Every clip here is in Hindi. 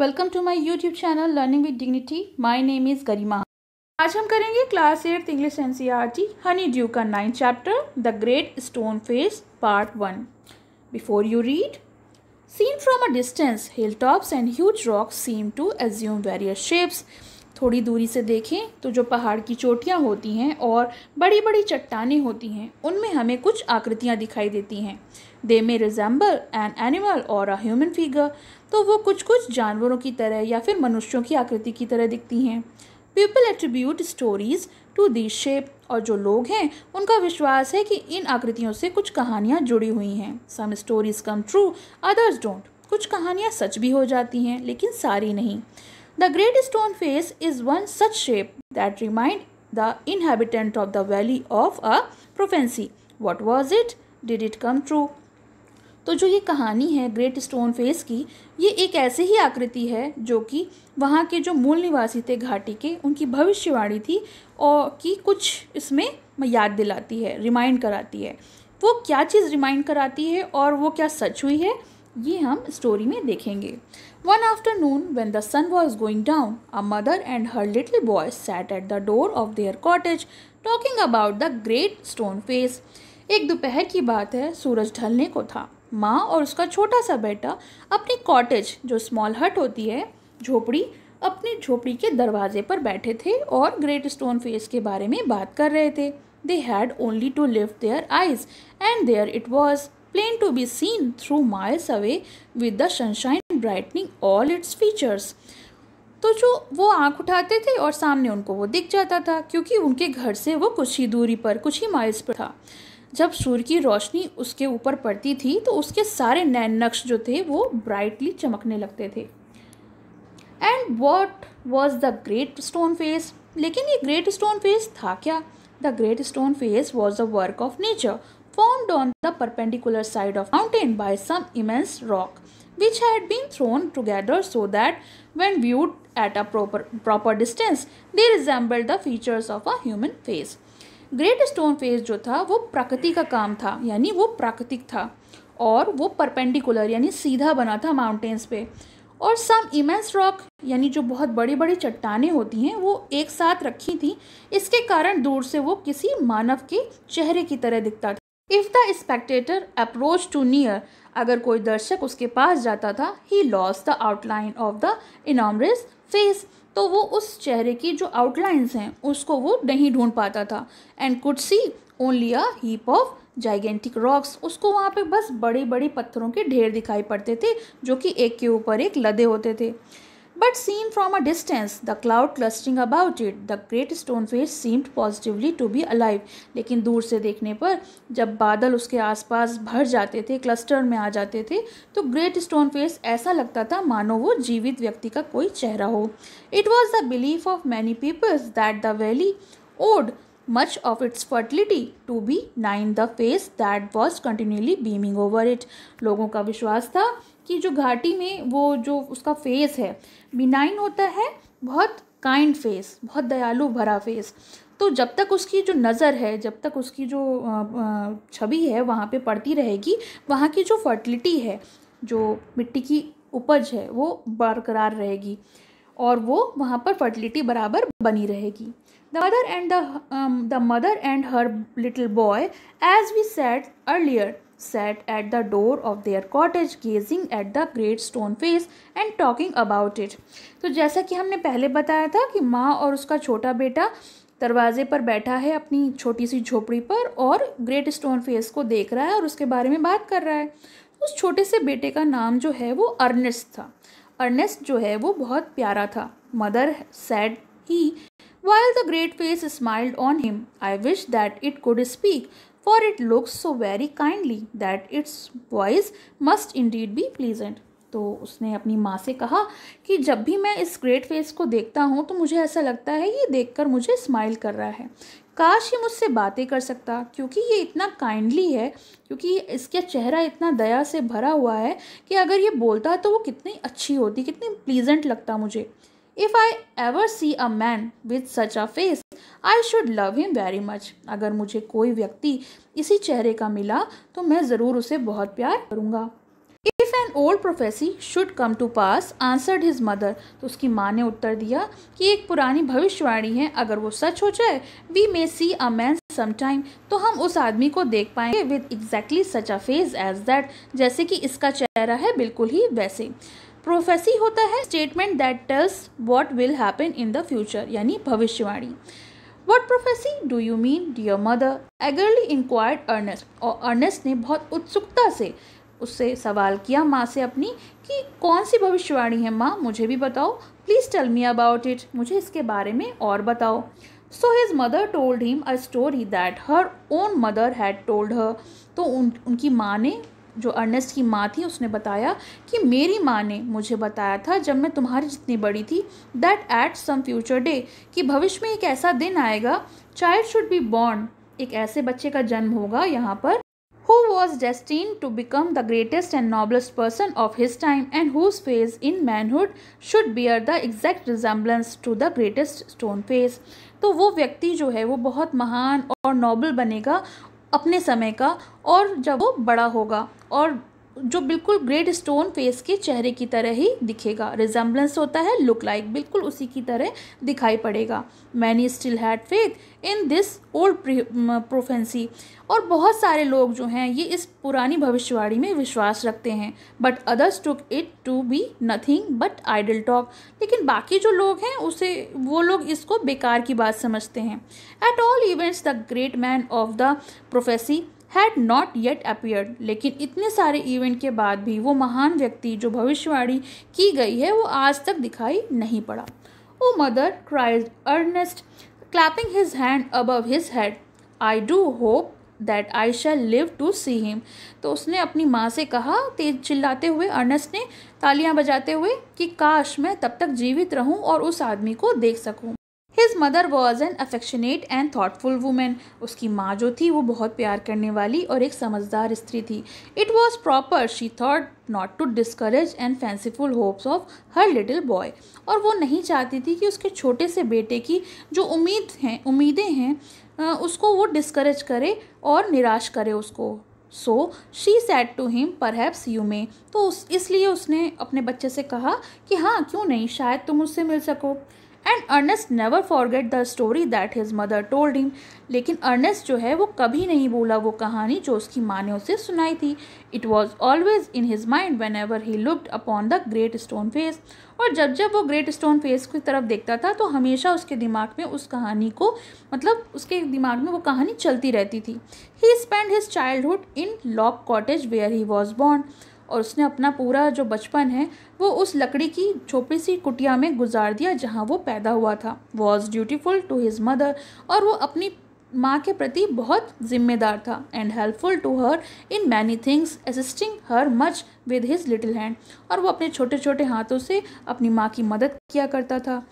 Welcome to my YouTube channel learning with dignity my name is Garima आज हम करेंगे class eighth English N C R T honeydew का nine chapter the great stone face part one before you read seen from a distance hill tops and huge rocks seem to assume various shapes थोड़ी दूरी से देखें तो जो पहाड़ की चोटियाँ होती हैं और बड़ी बड़ी चट्टानें होती हैं उनमें हमें कुछ आकृतियाँ दिखाई देती हैं they may resemble an animal और अ ह्यूमन फिगर तो वो कुछ कुछ जानवरों की तरह या फिर मनुष्यों की आकृति की तरह दिखती हैं people attribute stories to the shape और जो लोग हैं उनका विश्वास है कि इन आकृतियों से कुछ कहानियाँ जुड़ी हुई हैं some stories come true others don't कुछ कहानियाँ सच भी हो जाती हैं लेकिन सारी नहीं The great stone face is one such shape that remind the inhabitant of the valley of a prophecy. What was it? Did it come true? तो जो ये कहानी है ग्रेट स्टोन फेस की ये एक ऐसे ही आकृति है जो कि वहाँ के जो मूल निवासी थे घाटी के उनकी भविष्यवाणी थी और कि कुछ इसमें याद दिलाती है रिमाइंड कराती है वो क्या चीज़ रिमाइंड कराती है और वो क्या सच हुई है ये हम स्टोरी में देखेंगे one afternoon when the sun was going down a mother and her little boy sat at the door of their cottage talking about the great stone face एक दोपहर की बात है सूरज ढलने को था माँ और उसका छोटा सा बेटा अपनी कॉटेज जो स्मॉल हट होती है झोपड़ी अपनी झोपड़ी के दरवाजे पर बैठे थे और ग्रेट स्टोन फेस के बारे में बात कर रहे थे they had only to lift their eyes and there it was plain to be seen through miles away with the sunshine brightening all its features. तो जो वो आंख उठाते थे और सामने उनको वो दिख जाता था क्योंकि उनके घर से वो कुछ ही दूरी पर कुछ ही माइल्स पर था जब सूर्य की रोशनी उसके ऊपर पड़ती थी तो उसके सारे नैन नक्श जो थे वो ब्राइटली चमकने लगते थे and what was the great stone face लेकिन ये ग्रेट स्टोन फेस था क्या the great stone face was the work of nature formed on the perpendicular side of mountain by some immense rock which had been thrown together so that when viewed at a proper, proper distance they resembled the features of a human face great stone face जो था वो प्रकृति का काम था यानी वो प्राकृतिक था और वो परपेंडिकुलर यानी सीधा बना था माउंटेन्स पे और सम इमेंस रॉक यानी जो बहुत बड़ी बड़ी चट्टाने होती हैं वो एक साथ रखी थी इसके कारण दूर से वो किसी मानव के चेहरे की तरह दिखता था if the spectator approach to near अगर कोई दर्शक उसके पास जाता था he lost the outline of the enormous face तो वो उस चेहरे की जो आउटलाइंस हैं उसको वो नहीं ढूंढ पाता था and could see only a heap of gigantic rocks उसको वहाँ पे बस बड़े बड़े पत्थरों के ढेर दिखाई पड़ते थे जो कि एक के ऊपर एक लदे होते थे But seen from a distance, the cloud clustering about it, the great stone face seemed positively to be alive. लेकिन दूर से देखने पर जब बादल उसके आसपास भर जाते थे क्लस्टर में आ जाते थे तो ग्रेट स्टोन फेस ऐसा लगता था मानो वो जीवित व्यक्ति का कोई चेहरा हो it was the belief of many peoples that the valley owed much of its fertility to be nine the face that was continually beaming over it. लोगों का विश्वास था कि जो घाटी में वो जो उसका फेस है बिनाइन होता है बहुत काइंड फेस बहुत दयालु भरा फेस तो जब तक उसकी जो नज़र है जब तक उसकी जो छवि है वहाँ पे पड़ती रहेगी वहाँ की जो फर्टिलिटी है जो मिट्टी की उपज है वो बरकरार रहेगी और वो वहाँ पर फर्टिलिटी बराबर बनी रहेगी the mother and the mother and her little boy as we said earlier sat at the door of their cottage gazing at the great stone face and talking about it तो जैसा कि हमने पहले बताया था कि माँ और उसका छोटा बेटा दरवाजे पर बैठा है अपनी छोटी सी झोपड़ी पर और ग्रेट स्टोन फेस को देख रहा है और उसके बारे में बात कर रहा है उस छोटे से बेटे का नाम जो है वो अर्निस्ट था अर्नेस्ट जो है वो बहुत प्यारा था mother said he while the great face smiled on him I wish that it could speak for it looks so very kindly that its voice must indeed be pleasant तो उसने अपनी माँ से कहा कि जब भी मैं इस ग्रेट फेस को देखता हूँ तो मुझे ऐसा लगता है ये देखकर मुझे स्माइल कर रहा है काश ही मुझसे बातें कर सकता क्योंकि ये इतना काइंडली है क्योंकि इसका चेहरा इतना दया से भरा हुआ है कि अगर ये बोलता तो वो कितनी अच्छी होती कितनी प्लीजेंट लगता मुझे if I ever see a man with such a face I should love him very much अगर मुझे कोई व्यक्ति इसी चेहरे का मिला तो मैं ज़रूर उसे बहुत प्यार करूँगा an old prophecy should come to pass answered his mother तो उसकी माँ ने उत्तर दिया कि एक पुरानी भविष्यवाणी है अगर वो सच हो जाए we may see a man sometime तो हम उस आदमी को देख पाएंगे with exactly such a face as that जैसे कि इसका चेहरा है बिल्कुल ही वैसे प्रोफेसी होता है statement that tells what will happen in the future यानी भविष्यवाणी what prophecy do you mean dear mother eagerly inquired Ernest और अर्नेस्ट ने बहुत उत्सुकता से उससे सवाल किया माँ से अपनी कि कौन सी भविष्यवाणी है माँ मुझे भी बताओ please tell me about it मुझे इसके बारे में और बताओ so his mother told him a story that her own mother had told her तो उन उनकी माँ ने जो अर्नेस्ट की माँ थी उसने बताया कि मेरी माँ ने मुझे बताया था जब मैं तुम्हारी जितनी बड़ी थी that at some future day कि भविष्य में एक ऐसा दिन आएगा चाइल्ड शुड बी बॉर्न एक ऐसे बच्चे का जन्म होगा यहाँ पर who was destined to become the greatest and noblest person of his time and whose face in manhood should bear the exact resemblance to the greatest stone face तो वो व्यक्ति जो है वो बहुत महान और नोबल बनेगा अपने समय का और जब वो बड़ा होगा और जो बिल्कुल ग्रेड स्टोन फेस के चेहरे की तरह ही दिखेगा रिजम्बलेंस होता है लुक लाइक बिल्कुल उसी की तरह दिखाई पड़ेगा many still had faith in this old prophecy और बहुत सारे लोग जो हैं ये इस पुरानी भविष्यवाणी में विश्वास रखते हैं but others took it to be nothing but idle talk लेकिन बाकी जो लोग हैं उसे वो लोग इसको बेकार की बात समझते हैं at all events the great man of the prophecy had not yet appeared लेकिन इतने सारे इवेंट के बाद भी वो महान व्यक्ति जो भविष्यवाणी की गई है वो आज तक दिखाई नहीं पड़ा O mother cries Ernest clapping his hand above his head I do hope that I shall live to see him तो उसने अपनी माँ से कहा तेज चिल्लाते हुए अर्नेस्ट ने तालियां बजाते हुए कि काश मैं तब तक जीवित रहूं और उस आदमी को देख सकूं his mother was an affectionate and thoughtful woman उसकी माँ जो थी वो बहुत प्यार करने वाली और एक समझदार स्त्री थी it was proper she thought not to discourage and fanciful hopes of her little boy और वो नहीं चाहती थी कि उसके छोटे से बेटे की जो उम्मीद हैं उम्मीदें हैं उसको वो डिस्करेज करे और निराश करे उसको so she said to him perhaps you may तो उस इसलिए उसने अपने बच्चे से कहा कि हाँ क्यों नहीं शायद तुम उससे मिल सको and Ernest never forget the story that his mother told him लेकिन अर्नेस्ट जो है वो कभी नहीं बोला वो कहानी जो उसकी माँ ने उसे सुनाई थी it was always in his mind whenever he looked upon the great stone face और जब जब वो ग्रेट स्टोन फेस की तरफ देखता था तो हमेशा उसके दिमाग में उस कहानी को मतलब उसके दिमाग में वो कहानी चलती रहती थी he spend his childhood in log cottage where he was born और उसने अपना पूरा जो बचपन है वो उस लकड़ी की छोटी सी कुटिया में गुजार दिया जहाँ वो पैदा हुआ था was dutiful to his mother और वो अपनी माँ के प्रति बहुत जिम्मेदार था and helpful to her in many things assisting her much with his little hand और वो अपने छोटे छोटे हाथों से अपनी माँ की मदद किया करता था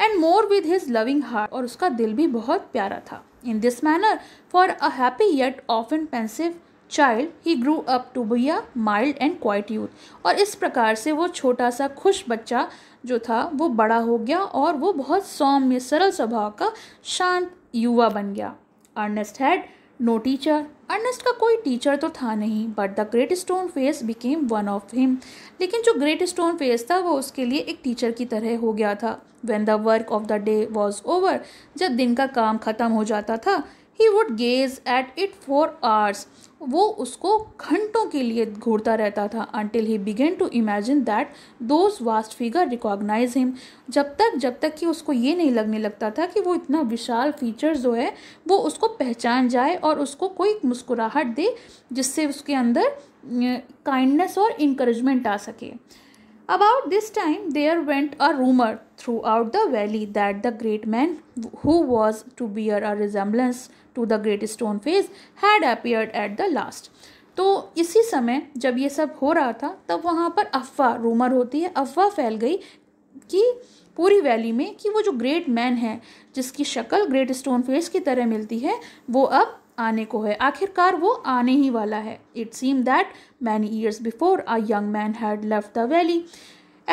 and more with his loving heart और उसका दिल भी बहुत प्यारा था in this manner for a happy yet of and pensive child he grow up to be a mild and quiet youth और इस प्रकार से वो छोटा सा खुश बच्चा जो था वो बड़ा हो गया और वो बहुत सौम्य सरल स्वभाव का शांत युवा बन गया Ernest had no teacher Ernest का कोई टीचर तो था नहीं but the great stone face became one of him लेकिन जो ग्रेट स्टोन फेस था वो उसके लिए एक टीचर की तरह हो गया था when the work of the day was over जब दिन का काम ख़त्म हो जाता था he would gaze at it for hours वो उसको घंटों के लिए घूरता रहता था until he began to imagine that those vast figure recognize him जब तक जब तक कि उसको ये नहीं लगने लगता था कि वो इतना विशाल फीचर जो है वो उसको पहचान जाए और उसको कोई मुस्कुराहट दे जिससे उसके अंदर काइंडनेस और इनक्रेजमेंट आ सके About this time, there went a rumor throughout the valley that the great man who was to bear a resemblance to the great stone face had appeared at the last. तो इसी समय जब ये सब हो रहा था तब वहाँ पर अफवाह रूमर होती है अफवाह फैल गई कि पूरी वैली में कि वो जो ग्रेट मैन है जिसकी शक्ल ग्रेट स्टोन फेस की तरह मिलती है वो अब आने को है आखिरकार वो आने ही वाला है it seem that many years before a young man had love the valley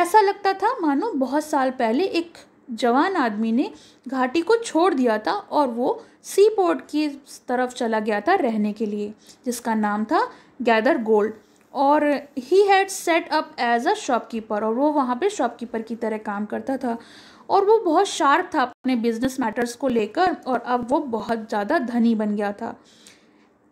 ऐसा लगता था मानो बहुत साल पहले एक जवान आदमी ने घाटी को छोड़ दिया था और वो सी पोर्ट की तरफ चला गया था रहने के लिए जिसका नाम था गैदर गोल्ड और he had set up as a shopkeeper और वो वहाँ पे शॉपकीपर की तरह काम करता था और वो बहुत शार्प था अपने बिजनेस मैटर्स को लेकर और अब वो बहुत ज़्यादा धनी बन गया था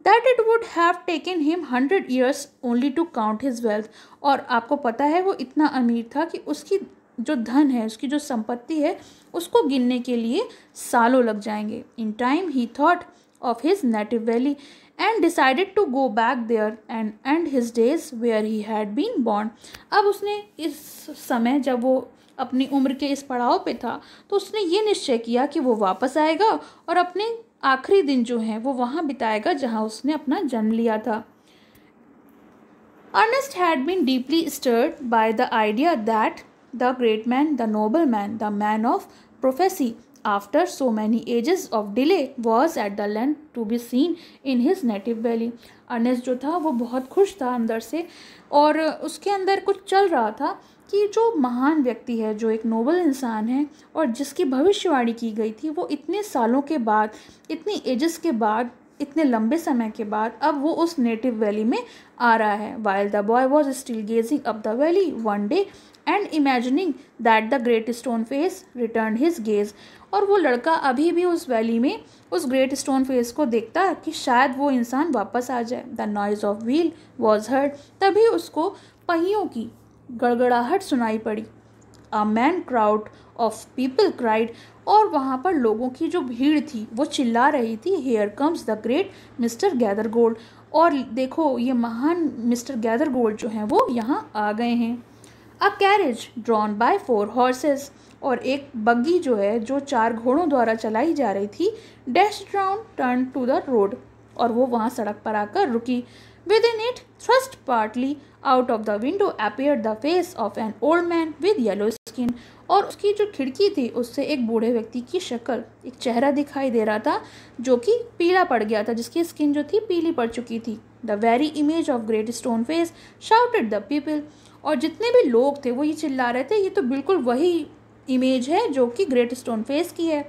that it would have taken him hundred years only to count his wealth और आपको पता है वो इतना अमीर था कि उसकी जो धन है उसकी जो संपत्ति है उसको गिनने के लिए सालों लग जाएंगे in time he thought of his native valley and decided to go back there and end his days where he had been born अब उसने इस समय जब वो अपनी उम्र के इस पड़ाव पे था तो उसने ये निश्चय किया कि वो वापस आएगा और अपने आखिरी दिन जो हैं वो वहाँ बिताएगा जहाँ उसने अपना जन्म लिया था Ernest had been deeply stirred by the idea that the great man the noble man the man of prophecy after so many ages of delay was at the land to be seen in his native valley Ernest जो था वो बहुत खुश था अंदर से और उसके अंदर कुछ चल रहा था कि जो महान व्यक्ति है जो एक नोबल इंसान है और जिसकी भविष्यवाणी की गई थी वो इतने सालों के बाद इतनी एजेस के बाद इतने लंबे समय के बाद अब वो उस नेटिव वैली में आ रहा है while the boy was still gazing up the valley one day and imagining that the great stone face return his gaze और वो लड़का अभी भी उस वैली में उस ग्रेट स्टोन फेस को देखता है कि शायद वो इंसान वापस आ जाए the noise of wheel was heard तभी उसको पहियों की गड़गड़ाहट सुनाई पड़ी a man crowd of people cried और वहाँ पर लोगों की जो भीड़ थी वो चिल्ला रही थी here comes the great Mr gather gold और देखो ये महान मिस्टर गैदर गोल्ड जो हैं वो यहाँ आ गए हैं a carriage drawn by four horses और एक बग्गी जो है जो चार घोड़ों द्वारा चलाई जा रही थी डैश ड्राउन टर्न टू द रोड और वो वहाँ सड़क पर आकर रुकी Within it, thrust partly out of the window, appeared the face of an old man with yellow skin. और उसकी जो खिड़की थी उससे एक बूढ़े व्यक्ति की शक्ल एक चेहरा दिखाई दे रहा था जो कि पीला पड़ गया था जिसकी स्किन जो थी पीली पड़ चुकी थी the very image of great stone face shouted the people और जितने भी लोग थे वो ये चिल्ला रहे थे ये तो बिल्कुल वही इमेज है जो कि ग्रेट स्टोन फेस की है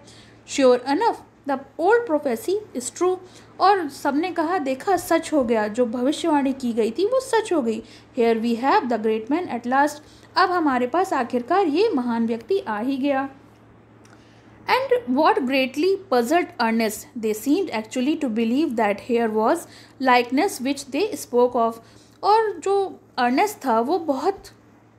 sure enough the old prophecy is true और सबने कहा देखा सच हो गया जो भविष्यवाणी की गई थी वो सच हो गई here we have the great man at last अब हमारे पास आखिरकार ये महान व्यक्ति आ ही गया and what greatly puzzled Ernest they seemed actually to believe that here was likeness which they spoke of और जो अर्नेस था वो बहुत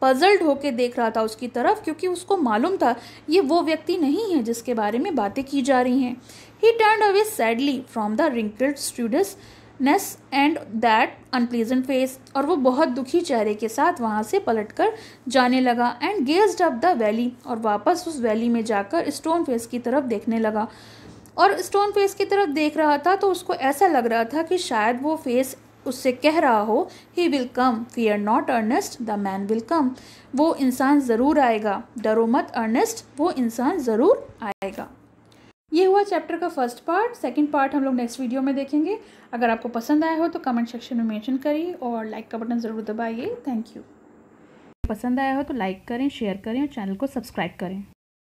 पजल्ड होकर देख रहा था उसकी तरफ क्योंकि उसको मालूम था ये वो व्यक्ति नहीं है जिसके बारे में बातें की जा रही हैं he turn away sadly from the wrinkled shrewdness and that unpleasant face और वो बहुत दुखी चेहरे के साथ वहाँ से पलट कर जाने लगा and gazed up the valley और वापस उस वैली में जाकर स्टोन फेस की तरफ देखने लगा और स्टोन फेस की तरफ देख रहा था तो उसको ऐसा लग रहा था कि शायद वो फेस उससे कह रहा हो he will come are not Ernest the man will come वो इंसान ज़रूर आएगा डरो मत अर्नेस्ट वो इंसान ज़रूर आएगा ये हुआ चैप्टर का फर्स्ट पार्ट सेकंड पार्ट हम लोग नेक्स्ट वीडियो में देखेंगे अगर आपको पसंद आया हो तो कमेंट सेक्शन में मेंशन करिए और लाइक का बटन ज़रूर दबाइए थैंक यू पसंद आया हो तो लाइक करें शेयर करें और चैनल को सब्सक्राइब करें